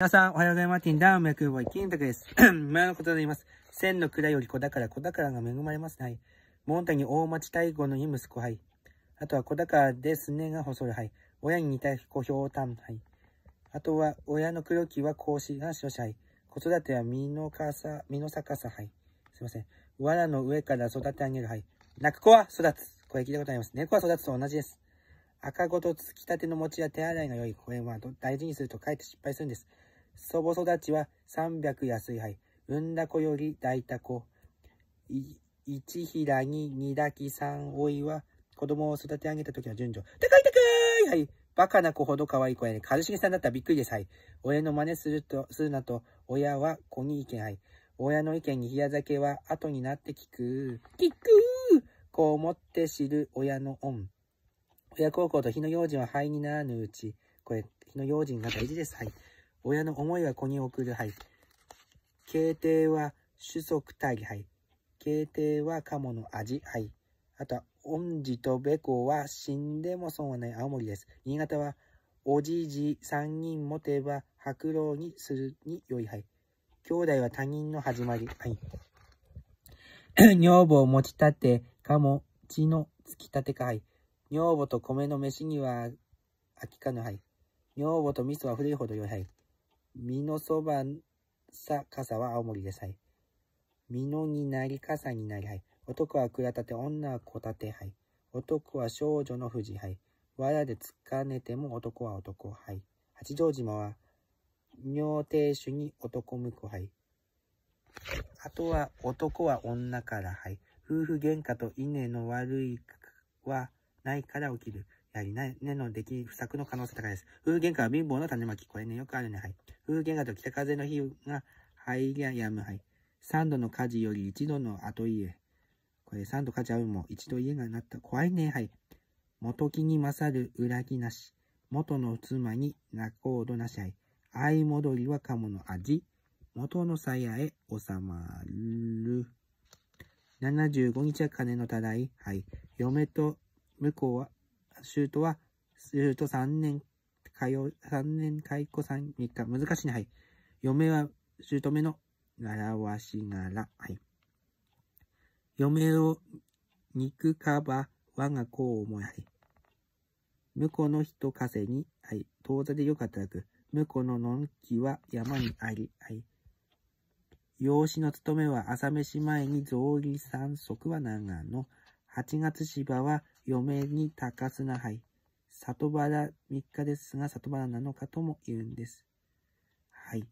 皆さん、おはようございます。ティンダウンクボイ、金太です。前 のことで言います。千の蔵より子宝、子宝が恵まれます。はい。モンタに大町大吾のに息子、はい。あとは子宝ですねが細い、はい。親に似た子氷炭、はい。あとは、親の黒木は孔子が少し、はい。子育ては身の高さ、身の逆さ、はい。すいません。藁の上から育て上げる、はい。泣く子は育つ。これ聞いたことあります。猫は育つと同じです。赤子と突き立ての餅や手洗いが良い。これは大事にするとかえって失敗するんです。祖母育ちは三百安い杯。産んだ子より抱いた子。一平に二抱き三老いは、子供を育て上げた時の順序。高い高いはい。バカな子ほど可愛い子やね。一茂さんだったらびっくりです。はい。親の真似すると、するなと、親は子に意見。はい。親の意見に冷や酒は後になって聞く。聞く子を思って知る親の恩。親孝行と火の用心は灰にならぬうち。これ、火の用心が大事です。はい。親の思いは子に送るい。形帝は種族大義い。形帝は鴨の味い。あとは、恩寺とべこは死んでも損はない青森です。新潟は、おじじ三人持てば白老にするに良いい。兄弟は他人の始まりい。女房持ち立て、鴨、血の突き立てかい。女房と米の飯には飽きかぬい。女房と味噌は古いほど良いい。みのそばさ傘は青森でさはい。みのになり傘になり、はい。男は倉立て、女は小立て、はい。男は少女の富士、はい。わらでつかねても男は男、はい。八丈島は、尿亭主に男向婿、はい。あとは、男は女から、はい。夫婦喧嘩と稲の悪いはないから起きる。やはり根の出来不作の可能性高いです。風玄花は貧乏の種まき。これね、よくあるね。はい。風玄花と北風の日が、灰がやむ。はい。三度の火事より一度の後家。これ三度火事あうも一度家がなった。怖いね。はい。元木に勝る裏木なし。元の妻に仲人なし。はい。相戻りは鴨の味。元の鞘へ収まる。75日は金のたらい。はい。嫁と向こうは修とは、修と3年会を、3年解雇三日、難しいね。はい。嫁は、目の習わしがら。はい。嫁を肉かば我が子を思い。はい。婿の人稼に、はい。当座でよかったらく。婿ののんきは山にあり。はい。養子の務めは朝飯前に草履三足は長野。八月芝は嫁に高砂杯。里原3日ですが、里原7日とも言うんです。はい。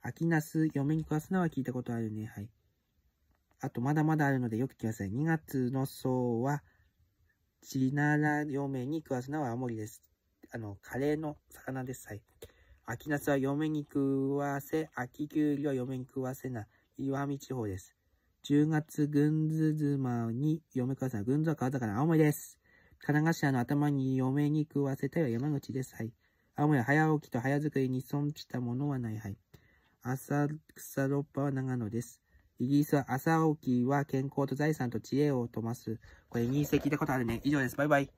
秋ナス、嫁に食わすのは聞いたことあるね。はい。あと、まだまだあるのでよく聞きなさい。2月の層は、ちなら嫁に食わすのは青森です。あの、カレーの魚です。はい。秋ナスは嫁に食わせ、秋きゅうりは嫁に食わせな、岩見地方です。10月んず妻に嫁かさ、んずは川ら、青森です。神奈川市の頭に嫁に食わせたよ、山口です。はい。青森は早起きと早作りに損したものはない。はい。浅草六波は長野です。イギリスは朝起きは健康と財産と知恵を飛ます。これ、認識聞いたことあるね。以上です。バイバイ。